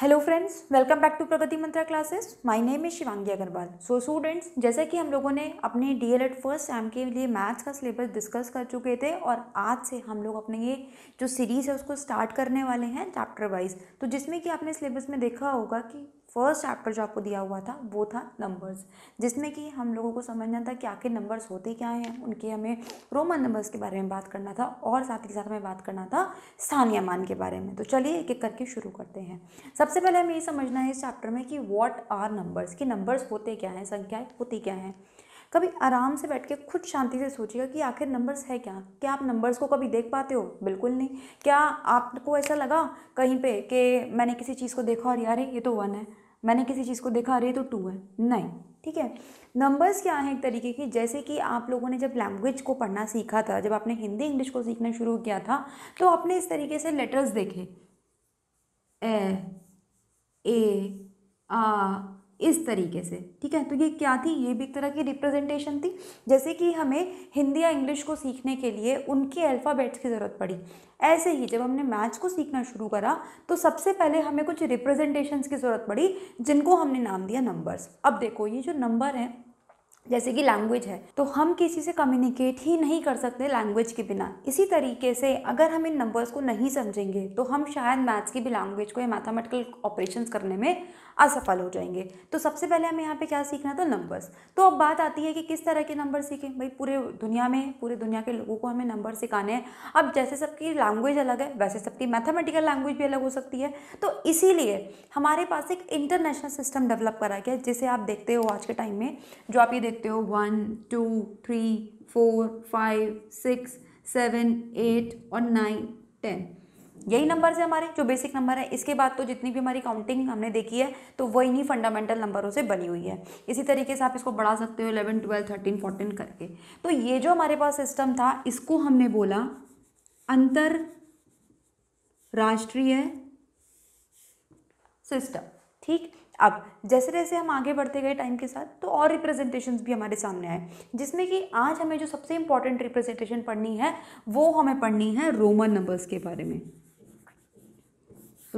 hello friends welcome back to Pragati Mantra classes my name is Shivangi Agarwal so students जैसे कि हम लोगों ने अपने डीएलएड फर्स्ट एम के लिए मैथ्स का सिलेबस डिस्कस कर चुके थे और आज से हम लोग अपने ये जो सीरीज़ है उसको स्टार्ट करने वाले हैं चैप्टर वाइज तो जिसमें कि आपने सिलेबस में देखा होगा कि फर्स्ट चैप्टर जो आपको दिया हुआ था वो था नंबर्स जिसमें कि हम लोगों को समझना था कि आखिर नंबर्स होते क्या हैं उनके हमें रोमन नंबर्स के बारे में बात करना था और साथ ही साथ हमें बात करना था स्थानीय मान के बारे में तो चलिए एक एक करके शुरू करते हैं सबसे पहले हमें ये समझना है इस चैप्टर में कि वॉट आर नंबर्स कि नंबर्स होते क्या हैं संख्याएँ होती क्या हैं कभी आराम से बैठ के खुद शांति से सोचिएगा कि आखिर नंबर्स है क्या क्या आप नंबर्स को कभी देख पाते हो बिल्कुल नहीं क्या आपको ऐसा लगा कहीं पे कि मैंने किसी चीज़ को देखा और यार ये तो वन है मैंने किसी चीज़ को देखा अरे तो टू है नहीं ठीक है नंबर्स क्या हैं एक तरीके की जैसे कि आप लोगों ने जब लैंग्वेज को पढ़ना सीखा था जब आपने हिंदी इंग्लिश को सीखना शुरू किया था तो आपने इस तरीके से लेटर्स देखे ए ए आ इस तरीके से ठीक है तो ये क्या थी ये भी एक तरह की रिप्रेजेंटेशन थी जैसे कि हमें हिंदी या इंग्लिश को सीखने के लिए उनके अल्फ़ाबेट्स की ज़रूरत पड़ी ऐसे ही जब हमने मैथ्स को सीखना शुरू करा तो सबसे पहले हमें कुछ रिप्रेजेंटेशंस की ज़रूरत पड़ी जिनको हमने नाम दिया नंबर्स अब देखो ये जो नंबर हैं जैसे कि लैंग्वेज है तो हम किसी से कम्युनिकेट ही नहीं कर सकते लैंग्वेज के बिना इसी तरीके से अगर हम इन नंबर्स को नहीं समझेंगे तो हम शायद मैथ्स की भी लैंग्वेज को या मैथमेटिकल ऑपरेशंस करने में असफल हो जाएंगे तो सबसे पहले हमें यहाँ पे क्या सीखना था नंबर्स तो अब बात आती है कि किस तरह के नंबर सीखें भाई पूरे दुनिया में पूरे दुनिया के लोगों को हमें नंबर सिखाने हैं अब जैसे सबकी लैंग्वेज अलग है वैसे सबकी मैथमेटिकल लैंग्वेज भी अलग हो सकती है तो इसीलिए हमारे पास एक इंटरनेशनल सिस्टम डेवलप करा गया जिसे आप देखते हो आज के टाइम में जो आप ये देखते हो one two three four five six seven eight और नाइन टेन यही नंबर से हमारे जो बेसिक नंबर है इसके बाद तो जितनी भी हमारी काउंटिंग हमने देखी है तो वो इन्हीं फंडामेंटल नंबरों से बनी हुई है इसी तरीके से आप इसको बढ़ा सकते हो इलेवन ट्वेल्व थर्टीन फोर्टीन करके तो ये जो हमारे पास सिस्टम था इसको हमने बोला अंतर राष्ट्रीय सिस्टम ठीक अब जैसे जैसे हम आगे बढ़ते गए टाइम के साथ तो और रिप्रेजेंटेशंस भी हमारे सामने आए जिसमें कि आज हमें जो सबसे इम्पॉर्टेंट रिप्रेजेंटेशन पढ़नी है वो हमें पढ़नी है रोमन नंबर्स के बारे में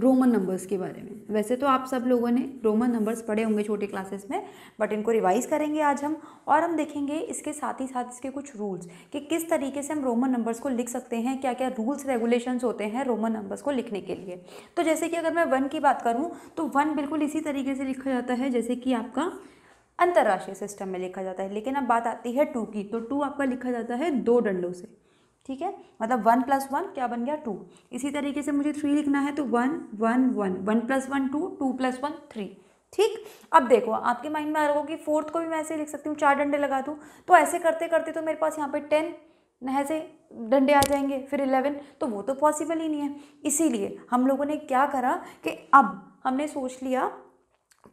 रोमन नंबर्स के बारे में वैसे तो आप सब लोगों ने रोमन नंबर्स पढ़े होंगे छोटे क्लासेस में बट इनको रिवाइज करेंगे आज हम और हम देखेंगे इसके साथ ही साथ इसके कुछ रूल्स कि किस तरीके से हम रोमन नंबर्स को लिख सकते हैं क्या क्या रूल्स रेगुलेशंस होते हैं रोमन नंबर्स को लिखने के लिए तो जैसे कि अगर मैं वन की बात करूँ तो वन बिल्कुल इसी तरीके से लिखा जाता है जैसे कि आपका अंतर्राष्ट्रीय सिस्टम में लिखा जाता है लेकिन अब बात आती है टू की तो टू आपका लिखा जाता है दो डंडों से ठीक है मतलब वन प्लस वन क्या बन गया टू इसी तरीके से मुझे थ्री लिखना है तो one one one one plus one two two plus one three ठीक अब देखो आपके माइंड में आ रहा हो कि फोर्थ को भी मैं ऐसे लिख सकती हूँ चार डंडे लगा दूँ तो ऐसे करते करते तो मेरे पास यहाँ पे टेन से डंडे आ जाएंगे फिर इलेवन तो वो तो पॉसिबल ही नहीं है इसीलिए हम लोगों ने क्या करा कि अब हमने सोच लिया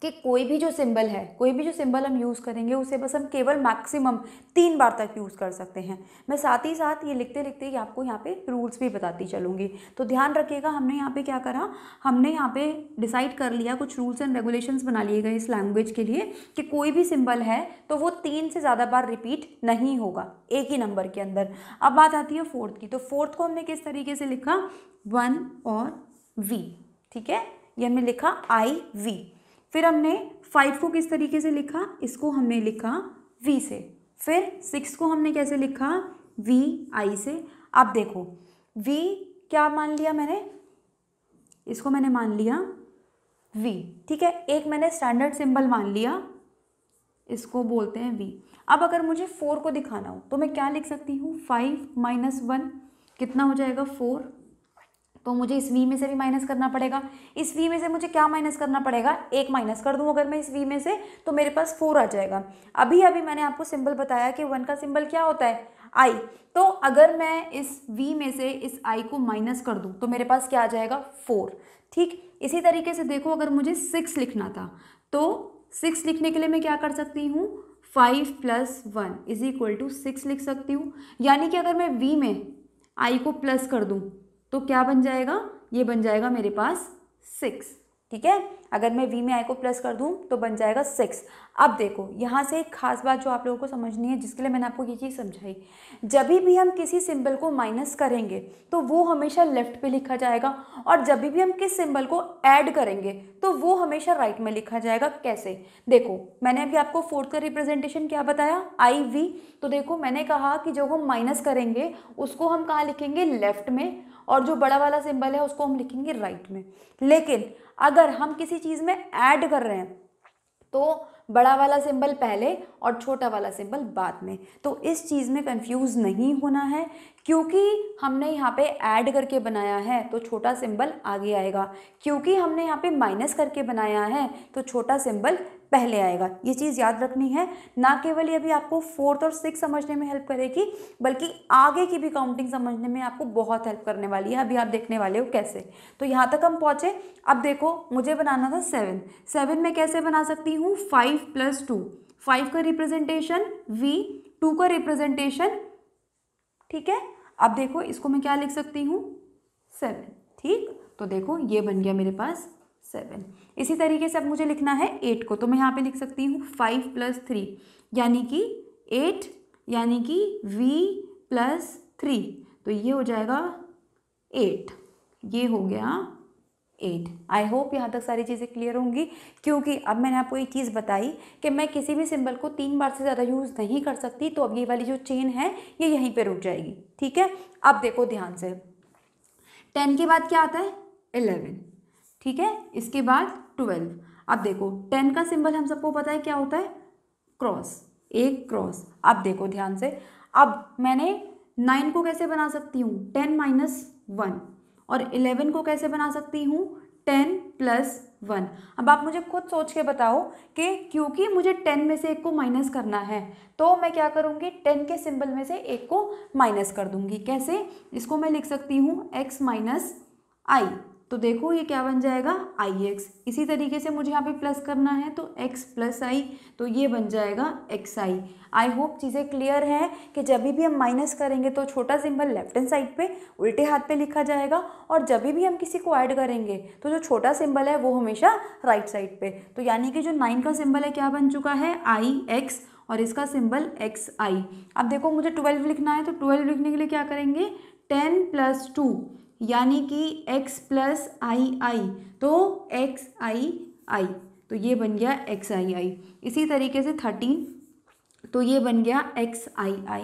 कि कोई भी जो सिंबल है कोई भी जो सिंबल हम यूज़ करेंगे उसे बस हम केवल मैक्सिमम तीन बार तक यूज़ कर सकते हैं मैं साथ ही साथ ये लिखते लिखते ही आपको यहाँ पे रूल्स भी बताती चलूँगी तो ध्यान रखिएगा हमने यहाँ पे क्या करा हमने यहाँ पे डिसाइड कर लिया कुछ रूल्स एंड रेगुलेशंस बना लिए गए इस लैंग्वेज के लिए कि कोई भी सिंबल है तो वो तीन से ज़्यादा बार रिपीट नहीं होगा एक ही नंबर के अंदर अब बात आती है फोर्थ की तो फोर्थ को हमने किस तरीके से लिखा वन और वी ठीक है ये हमने लिखा आई वी फिर हमने फाइव को किस तरीके से लिखा इसको हमने लिखा वी से फिर सिक्स को हमने कैसे लिखा वी आई से अब देखो वी क्या मान लिया मैंने इसको मैंने मान लिया वी ठीक है एक मैंने स्टैंडर्ड सिंबल मान लिया इसको बोलते हैं वी अब अगर मुझे फोर को दिखाना हो तो मैं क्या लिख सकती हूँ फाइव माइनस वन कितना हो जाएगा फोर तो मुझे इस वी में से भी माइनस करना पड़ेगा इस वी में से मुझे क्या माइनस करना पड़ेगा एक माइनस कर दूँ अगर मैं इस वी में से तो मेरे पास फोर आ जाएगा अभी अभी मैंने आपको सिंबल बताया कि वन का सिंबल क्या होता है आई तो अगर मैं इस वी में से इस आई को माइनस कर दूँ तो मेरे पास क्या आ जाएगा फोर ठीक इसी तरीके से देखो अगर मुझे सिक्स लिखना था तो सिक्स लिखने के लिए मैं क्या कर सकती हूँ five plus one is equal to six लिख सकती हूँ यानी कि अगर मैं वी में आई को प्लस कर दूँ तो क्या बन जाएगा ये बन जाएगा मेरे पास सिक्स ठीक है अगर मैं वी में आई को प्लस कर दूं तो बन जाएगा सिक्स अब देखो यहाँ से एक खास बात जो आप लोगों को समझनी है जिसके लिए मैंने आपको ये चीज़ समझाई जब भी हम किसी सिंबल को माइनस करेंगे तो वो हमेशा लेफ़्ट पे लिखा जाएगा और जब भी हम किस सिंबल को ऐड करेंगे तो वो हमेशा राइट में लिखा जाएगा कैसे देखो मैंने अभी आपको फोर्थ का रिप्रेजेंटेशन क्या बताया आई वी तो देखो मैंने कहा कि जो हम माइनस करेंगे उसको हम कहाँ लिखेंगे लेफ़्ट में और जो बड़ा वाला सिंबल है उसको हम लिखेंगे राइट में लेकिन अगर हम किसी चीज़ में ऐड कर रहे हैं तो बड़ा वाला सिंबल पहले और छोटा वाला सिंबल बाद में तो इस चीज़ में कंफ्यूज नहीं होना है क्योंकि हमने यहाँ पे ऐड करके बनाया है तो छोटा सिंबल आगे आएगा क्योंकि हमने यहाँ पे माइनस करके बनाया है तो छोटा सिंबल पहले आएगा ये चीज़ याद रखनी है ना केवल ये अभी आपको फोर्थ और सिक्स समझने में हेल्प करेगी बल्कि आगे की भी काउंटिंग समझने में आपको बहुत हेल्प करने वाली है अभी आप देखने वाले हो कैसे तो यहाँ तक हम पहुँचे अब देखो मुझे बनाना था सेवन सेवन में कैसे बना सकती हूँ फाइव प्लस टू फाइव का रिप्रेजेंटेशन वी टू का रिप्रेजेंटेशन ठीक है अब देखो इसको मैं क्या लिख सकती हूँ सेवन ठीक तो देखो ये बन गया मेरे पास सेवन इसी तरीके से अब मुझे लिखना है एट को तो मैं यहाँ पे लिख सकती हूँ फाइव प्लस थ्री यानी कि एट यानी कि वी प्लस थ्री तो ये हो जाएगा एट ये हो गया एट आई होप यहाँ तक सारी चीज़ें क्लियर होंगी क्योंकि अब मैंने आपको एक चीज़ बताई कि मैं किसी भी सिंबल को तीन बार से ज़्यादा यूज़ नहीं कर सकती तो अब ये वाली जो चेन है ये यहीं पे रुक जाएगी ठीक है अब देखो ध्यान से टेन के बाद क्या आता है एलेवन ठीक है इसके बाद ट्वेल्व अब देखो टेन का सिंबल हम सबको पता है क्या होता है क्रॉस एक क्रॉस अब देखो ध्यान से अब मैंने नाइन को कैसे बना सकती हूँ टेन माइनस वन और इलेवन को कैसे बना सकती हूँ टेन प्लस वन अब आप मुझे खुद सोच के बताओ कि क्योंकि मुझे टेन में से एक को माइनस करना है तो मैं क्या करूँगी टेन के सिंबल में से एक को माइनस कर दूँगी कैसे इसको मैं लिख सकती हूँ एक्स माइनस आई तो देखो ये क्या बन जाएगा आई एक्स इसी तरीके से मुझे यहाँ पे प्लस करना है तो एक्स प्लस आई तो ये बन जाएगा एक्स आई आई होप चीज़ें क्लियर हैं कि जब भी हम माइनस करेंगे तो छोटा सिंबल लेफ्ट हैंड साइड पे उल्टे हाथ पे लिखा जाएगा और जब भी हम किसी को ऐड करेंगे तो जो छोटा सिंबल है वो हमेशा राइट साइड पर तो यानी कि जो नाइन का सिंबल है क्या बन चुका है आई एक्स और इसका सिंबल एक्स आई अब देखो मुझे ट्वेल्व लिखना है तो ट्वेल्व लिखने के लिए क्या करेंगे टेन प्लस टू यानी कि x प्लस आई आई तो एक्स आई आई तो ये बन गया एक्स आई आई इसी तरीके से थर्टीन तो ये बन गया एक्स आई आई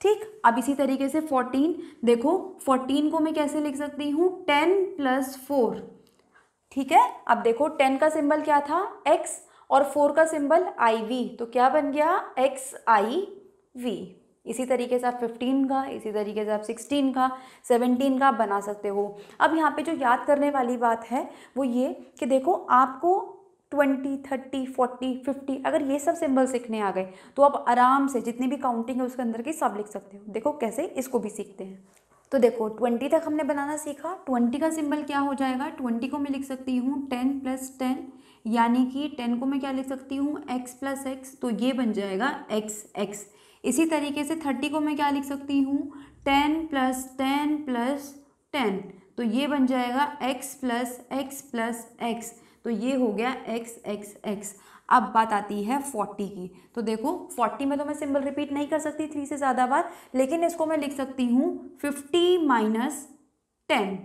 ठीक अब इसी तरीके से फोर्टीन देखो फोर्टीन को मैं कैसे लिख सकती हूँ टेन प्लस फोर ठीक है अब देखो टेन का सिंबल क्या था एक्स और फोर का सिंबल आई वी तो क्या बन गया एक्स आई वी इसी तरीके से आप 15 का इसी तरीके से आप 16 का 17 का बना सकते हो अब यहाँ पे जो याद करने वाली बात है वो ये कि देखो आपको ट्वेंटी थर्टी फोर्टी फिफ्टी अगर ये सब सिंबल सीखने आ गए तो आप आराम से जितनी भी काउंटिंग है उसके अंदर की सब लिख सकते हो देखो कैसे इसको भी सीखते हैं तो देखो ट्वेंटी तक हमने बनाना सीखा ट्वेंटी का सिंबल क्या हो जाएगा ट्वेंटी को मैं लिख सकती हूँ टेन प्लस टेन यानी कि टेन को मैं क्या लिख सकती हूँ एक्स प्लस एक्स तो ये बन जाएगा एक्स एक्स इसी तरीके से थर्टी को मैं क्या लिख सकती हूँ ten plus ten plus ten तो ये बन जाएगा X plus X plus X तो ये हो गया एक्स एक्स एक्स अब बात आती है फोर्टी की तो देखो फोर्टी में तो मैं सिंबल रिपीट नहीं कर सकती थ्री से ज़्यादा बार लेकिन इसको मैं लिख सकती हूँ फिफ्टी माइनस टेन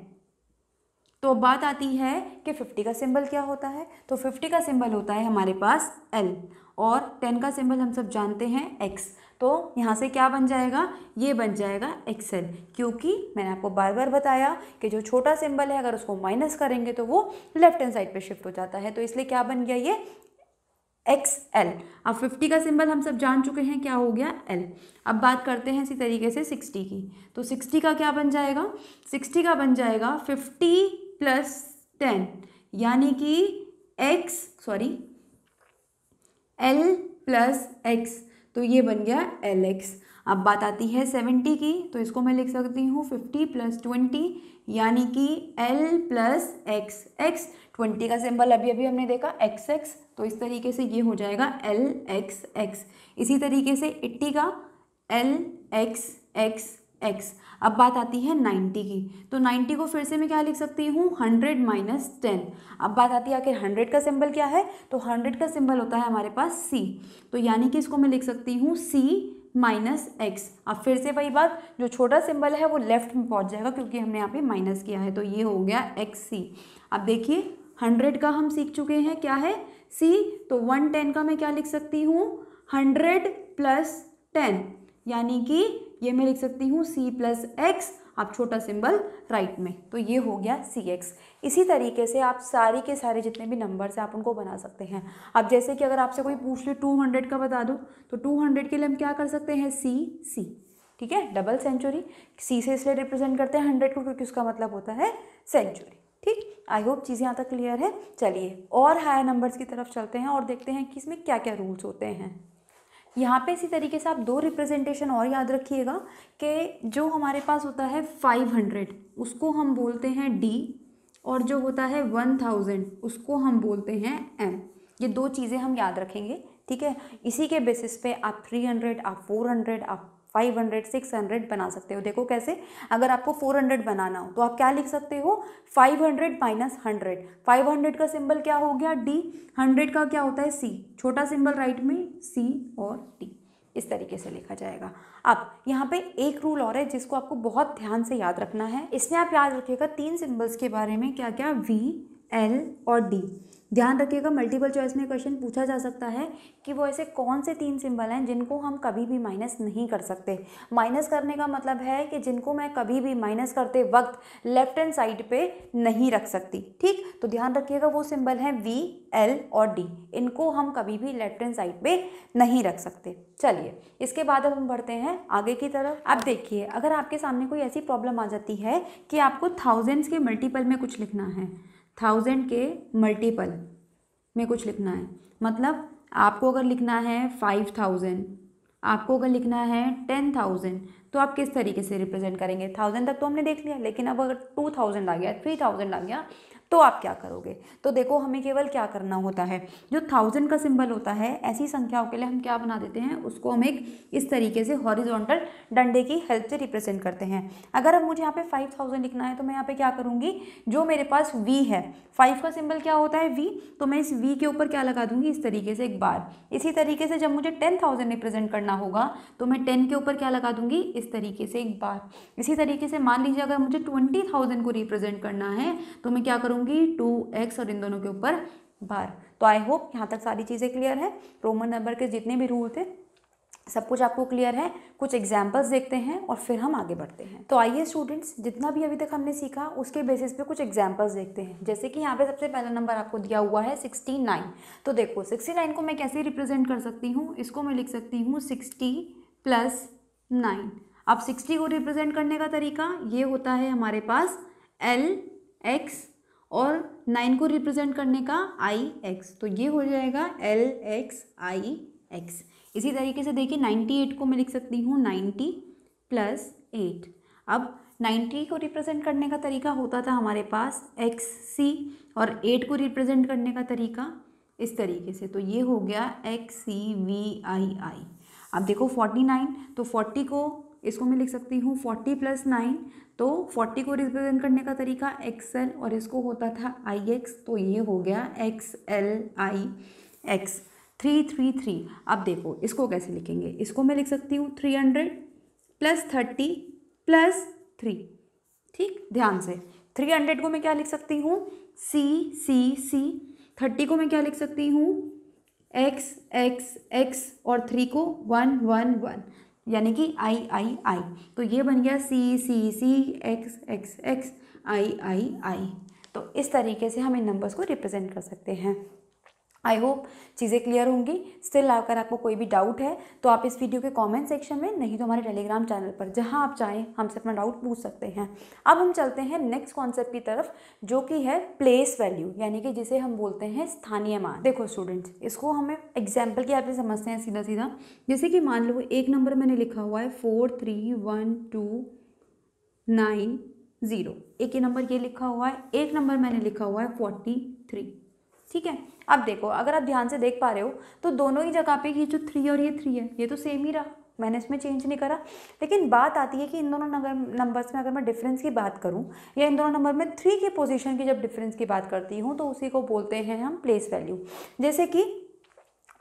तो बात आती है कि फिफ्टी का सिंबल क्या होता है तो फिफ्टी का सिंबल होता है हमारे पास एल और टेन का सिंबल हम सब जानते हैं एक्स तो यहाँ से क्या बन जाएगा ये बन जाएगा एक्सेल क्योंकि मैंने आपको बार बार बताया कि जो छोटा सिंबल है अगर उसको माइनस करेंगे तो वो लेफ्ट हैंड साइड पे शिफ्ट हो जाता है तो इसलिए क्या बन गया ये एक्स एल अब फिफ्टी का सिंबल हम सब जान चुके हैं क्या हो गया एल अब बात करते हैं इसी तरीके से सिक्सटी की तो सिक्सटी का क्या बन जाएगा सिक्सटी का बन जाएगा फिफ्टी प्लस टेन यानी कि X sorry L plus X तो ये बन गया एल एक्स अब बात आती है सेवेंटी की तो इसको मैं लिख सकती हूँ फिफ्टी प्लस ट्वेंटी यानी कि L plus X X twenty का सिंबल अभी अभी हमने देखा एक्स एक्स तो इस तरीके से ये हो जाएगा एल एक्स एक्स इसी तरीके से एट्टी का एल एक्स एक्स एक्स अब बात आती है नाइन्टी की तो नाइन्टी को फिर से मैं क्या लिख सकती हूँ हंड्रेड माइनस टेन अब बात आती है आखिर हंड्रेड का सिंबल क्या है तो हंड्रेड का सिंबल होता है हमारे पास सी तो यानी कि इसको मैं लिख सकती हूँ सी माइनस एक्स अब फिर से वही बात जो छोटा सिंबल है वो लेफ्ट में पहुँच जाएगा क्योंकि हमने यहाँ पे माइनस किया है तो ये हो गया एक्स सी अब देखिए हंड्रेड का हम सीख चुके हैं क्या है सी तो वन टेन का मैं क्या लिख सकती हूँ हंड्रेड प्लस टेन यानी कि ये मैं लिख सकती हूँ सी प्लस एक्स आप छोटा सिंबल राइट में तो ये हो गया सी एक्स इसी तरीके से आप सारी के सारे जितने भी नंबर्स हैं आप उनको बना सकते हैं अब जैसे कि अगर आपसे कोई पूछ ले टू हंड्रेड का बता दो तो टू हंड्रेड के लिए हम क्या कर सकते हैं सी सी ठीक है डबल सेंचुरी सी से इसलिए रिप्रेजेंट करते हैं हंड्रेड को क्योंकि उसका मतलब होता है सेंचुरी ठीक आई होप चीज़ें यहाँ तक क्लियर है चलिए और हायर नंबर्स की तरफ चलते हैं और देखते हैं कि इसमें क्या क्या रूल्स होते हैं यहाँ पे इसी तरीके से आप दो रिप्रेजेंटेशन और याद रखिएगा कि जो हमारे पास होता है फाइव हंड्रेड उसको हम बोलते हैं डी और जो होता है वन थाउजेंड उसको हम बोलते हैं एम ये दो चीज़ें हम याद रखेंगे ठीक है इसी के बेसिस पे आप थ्री हंड्रेड आप फोर हंड्रेड आप फाइव हंड्रेड सिक्स हंड्रेड बना सकते हो देखो कैसे अगर आपको फोर हंड्रेड बनाना हो तो आप क्या लिख सकते हो five hundred minus hundred five hundred का सिंबल क्या हो गया डी हंड्रेड का क्या होता है सी छोटा सिंबल राइट में सी और डी इस तरीके से लिखा जाएगा अब यहाँ पे एक रूल और है जिसको आपको बहुत ध्यान से याद रखना है इसमें आप याद रखिएगा तीन सिंबल्स के बारे में क्या क्या वी एल और डी ध्यान रखिएगा मल्टीपल चॉइस में क्वेश्चन पूछा जा सकता है कि वो ऐसे कौन से तीन सिंबल हैं जिनको हम कभी भी माइनस नहीं कर सकते माइनस करने का मतलब है कि जिनको मैं कभी भी माइनस करते वक्त लेफ्ट हैंड साइड पे नहीं रख सकती ठीक तो ध्यान रखिएगा वो सिंबल हैं वी एल और डी इनको हम कभी भी लेफ्ट हैंड साइड पे नहीं रख सकते चलिए इसके बाद अब हम बढ़ते हैं आगे की तरफ अब देखिए अगर आपके सामने कोई ऐसी प्रॉब्लम आ जाती है कि आपको थाउजेंड्स के मल्टीपल में कुछ लिखना है थाउजेंड के मल्टीपल में कुछ लिखना है मतलब आपको अगर लिखना है फाइव थाउजेंड आपको अगर लिखना है टेन थाउजेंड तो आप किस तरीके से रिप्रेजेंट करेंगे थाउजेंड तक तो हमने देख लिया लेकिन अब अगर टू थाउजेंड आ गया थ्री थाउजेंड आ गया तो आप क्या करोगे तो देखो हमें केवल क्या करना होता है जो थाउजेंड का सिंबल होता है ऐसी संख्याओं के लिए हम क्या बना देते हैं उसको हम एक इस तरीके से हॉरिजॉन्टल डंडे की हेल्प से रिप्रेजेंट करते हैं अगर अब मुझे यहाँ पे फाइव थाउजेंड लिखना है तो मैं यहाँ पे क्या करूँगी जो मेरे पास वी है फाइव का सिंबल क्या होता है वी तो मैं इस वी के ऊपर क्या लगा दूंगी इस तरीके से एक बार इसी तरीके से जब मुझे टेन थाउजेंड रिप्रेजेंट करना होगा तो मैं टेन के ऊपर क्या लगा दूंगी इस तरीके से एक बार इसी तरीके से मान लीजिए अगर मुझे ट्वेंटी थाउजेंड को रिप्रेजेंट करना है तो मैं क्या करूँगी करूंगी टू एक्स और इन दोनों के ऊपर बार तो आई होप यहाँ तक सारी चीज़ें क्लियर है रोमन नंबर के जितने भी रूल थे सब कुछ आपको क्लियर है कुछ एग्जाम्पल्स देखते हैं और फिर हम आगे बढ़ते हैं तो आइए स्टूडेंट्स जितना भी अभी तक हमने सीखा उसके बेसिस पे कुछ एग्जाम्पल्स देखते हैं जैसे कि यहाँ पे सबसे पहला नंबर आपको दिया हुआ है सिक्सटी नाइन तो देखो सिक्सटी नाइन को मैं कैसे रिप्रेजेंट कर सकती हूँ इसको मैं लिख सकती हूँ सिक्सटी प्लस नाइन अब सिक्सटी को रिप्रेजेंट करने का तरीका ये होता है हमारे पास एल एक्स और नाइन को रिप्रेजेंट करने का आई एक्स तो ये हो जाएगा एल एक्स आई एक्स इसी तरीके से देखिए नाइन्टी एट को मैं लिख सकती हूँ नाइन्टी प्लस एट अब नाइन्टी को रिप्रेजेंट करने का तरीका होता था हमारे पास एक्स सी और एट को रिप्रेजेंट करने का तरीका इस तरीके से तो ये हो गया एक्स सी वी आई आई अब देखो फोर्टी नाइन तो फोर्टी को इसको मैं लिख सकती हूँ फोर्टी प्लस नाइन तो फोर्टी को रिप्रेजेंट करने का तरीका एक्स एल और इसको होता था आई एक्स तो ये हो गया X L I X three three three अब देखो इसको कैसे लिखेंगे इसको मैं लिख सकती हूँ three hundred plus thirty plus three ठीक ध्यान से थ्री हंड्रेड को मैं क्या लिख सकती हूँ सी सी सी थर्टी को मैं क्या लिख सकती हूँ एक्स एक्स एक्स और थ्री को वन वन वन यानी कि आई आई आई तो ये बन गया C C C X X X I I I तो इस तरीके से हम इन नंबर्स को रिप्रेजेंट कर सकते हैं आई होप चीज़ें क्लियर होंगी स्टिल अगर आपको कोई भी डाउट है तो आप इस वीडियो के कमेंट सेक्शन में नहीं तो हमारे टेलीग्राम चैनल पर जहां आप चाहें हमसे अपना डाउट पूछ सकते हैं अब हम चलते हैं नेक्स्ट कॉन्सेप्ट की तरफ जो कि है प्लेस वैल्यू यानी कि जिसे हम बोलते हैं स्थानीय मान देखो स्टूडेंट्स इसको हमें एग्जाम्पल की आपसे समझते हैं सीधा सीधा जैसे कि मान लो एक नंबर मैंने लिखा हुआ है four three one two nine zero एक ही नंबर ये लिखा हुआ है एक नंबर मैंने लिखा हुआ है फोर्टी थ्री ठीक है अब देखो अगर आप ध्यान से देख पा रहे हो तो दोनों ही जगह पे ये जो थ्री और ये थ्री है ये तो सेम ही रहा मैंने इसमें चेंज नहीं करा लेकिन बात आती है कि इन दोनों नगर नंबर्स में अगर मैं डिफरेंस की बात करूं या इन दोनों नंबर में थ्री की पोजीशन की जब डिफरेंस की बात करती हूं तो उसी को बोलते हैं हम प्लेस वैल्यू जैसे कि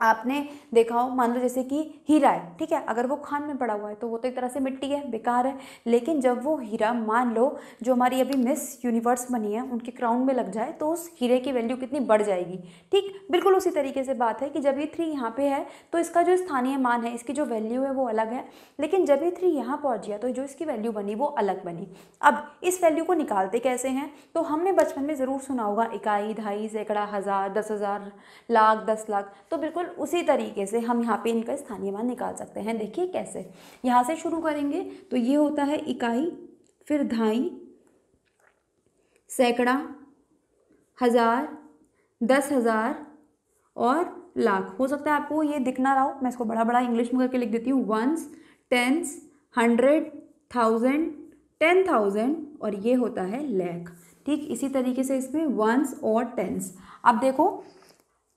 आपने देखा हो मान लो जैसे कि हीरा है ठीक है अगर वो खान में पड़ा हुआ है तो वो तो एक तरह से मिट्टी है बेकार है लेकिन जब वो हीरा मान लो जो हमारी अभी मिस यूनिवर्स बनी है उनके क्राउन में लग जाए तो उस हीरे की वैल्यू कितनी बढ़ जाएगी ठीक बिल्कुल उसी तरीके से बात है कि जब ये थ्री यहाँ पे है तो इसका जो स्थानीय मान है इसकी जो वैल्यू है वो अलग है लेकिन जब ये थ्री यहाँ पहुँच गया तो जो इसकी वैल्यू बनी वो अलग बनी अब इस वैल्यू को निकालते कैसे हैं तो हमने बचपन में ज़रूर सुना होगा इकाई ढाई सैकड़ा हज़ार दस हज़ार लाख दस लाख तो बिल्कुल उसी तरीके से हम यहाँ पे इनका स्थानीय मान निकाल सकते हैं देखिए कैसे यहाँ से शुरू करेंगे तो ये होता है इकाई फिर ढाई सैकड़ा हज़ार दस हज़ार और लाख हो सकता है आपको ये दिखना रहा हो मैं इसको बड़ा बड़ा इंग्लिश में करके लिख देती हूँ ones tens hundred thousand ten thousand और ये होता है लैख ठीक इसी तरीके से इसमें वंस और टेंस अब देखो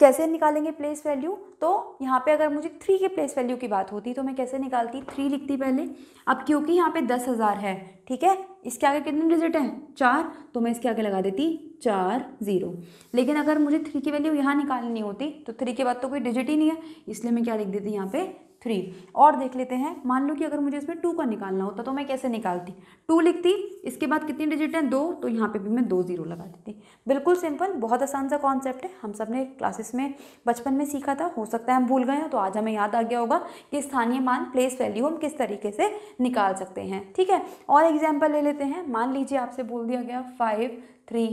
कैसे निकालेंगे प्लेस वैल्यू तो यहाँ पे अगर मुझे थ्री के प्लेस वैल्यू की बात होती तो मैं कैसे निकालती थ्री लिखती पहले अब क्योंकि यहाँ पे दस हज़ार है ठीक है इसके आगे कितने डिजिट हैं चार तो मैं इसके आगे लगा देती चार ज़ीरो लेकिन अगर मुझे थ्री की वैल्यू यहाँ निकालनी होती तो थ्री के बाद तो कोई डिजिट ही नहीं है इसलिए मैं क्या लिख देती यहाँ पर थ्री और देख लेते हैं मान लो कि अगर मुझे इसमें टू का निकालना होता तो मैं कैसे निकालती टू लिखती इसके बाद कितनी डिजिट हैं दो तो यहाँ पे भी मैं दो जीरो लगा देती बिल्कुल सिंपल बहुत आसान सा कॉन्सेप्ट है हम सब ने क्लासेस में बचपन में सीखा था हो सकता है हम भूल गए हैं तो आज हमें याद आ गया होगा कि स्थानीय मान प्लेस वैल्यू हम किस तरीके से निकाल सकते हैं ठीक है और एग्जाम्पल ले लेते हैं मान लीजिए आपसे बोल दिया गया five three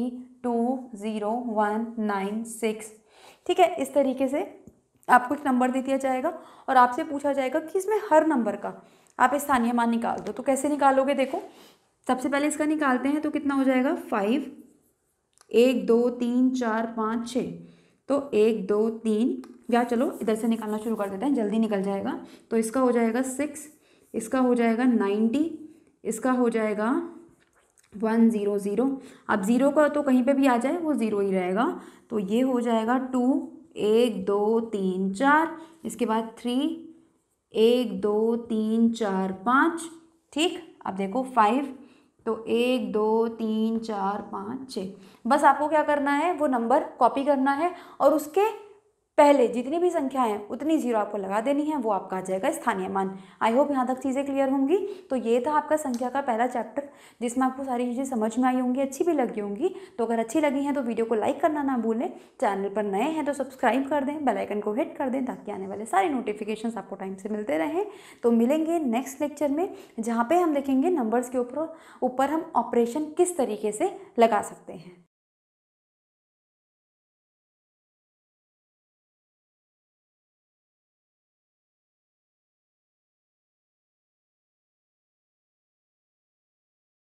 two zero one nine six ठीक है इस तरीके से आपको एक नंबर दे दिया जाएगा और आपसे पूछा जाएगा कि इसमें हर नंबर का आप स्थानीय मान निकाल दो तो कैसे निकालोगे देखो सबसे पहले इसका निकालते हैं तो कितना हो जाएगा फाइव एक दो तीन चार पाँच छः तो एक दो तीन या चलो इधर से निकालना शुरू कर देते हैं जल्दी निकल जाएगा तो इसका हो जाएगा सिक्स इसका हो जाएगा नाइन्टी इसका हो जाएगा वन ज़ीरो ज़ीरो अब ज़ीरो का तो कहीं पे भी आ जाए वो ज़ीरो ही रहेगा तो ये हो जाएगा टू एक दो तीन चार इसके बाद थ्री एक दो तीन चार पाँच ठीक अब देखो फाइव तो एक दो तीन चार पाँच छः बस आपको क्या करना है वो नंबर कॉपी करना है और उसके पहले जितनी भी संख्या है उतनी जीरो आपको लगा देनी है वो आपका आ जाएगा स्थानीय मान आई होप यहाँ तक चीज़ें क्लियर होंगी तो ये था आपका संख्या का पहला चैप्टर जिसमें आपको सारी चीज़ें समझ में आई होंगी अच्छी भी लगी होंगी तो अगर अच्छी लगी हैं तो वीडियो को लाइक करना ना भूलें चैनल पर नए हैं तो सब्सक्राइब कर दें बेलाइकन को हिट कर दें ताकि आने वाले सारे नोटिफिकेशन आपको टाइम से मिलते रहें तो मिलेंगे नेक्स्ट लेक्चर में जहाँ पर हम देखेंगे नंबर्स के ऊपर ऊपर हम ऑपरेशन किस तरीके से लगा सकते हैं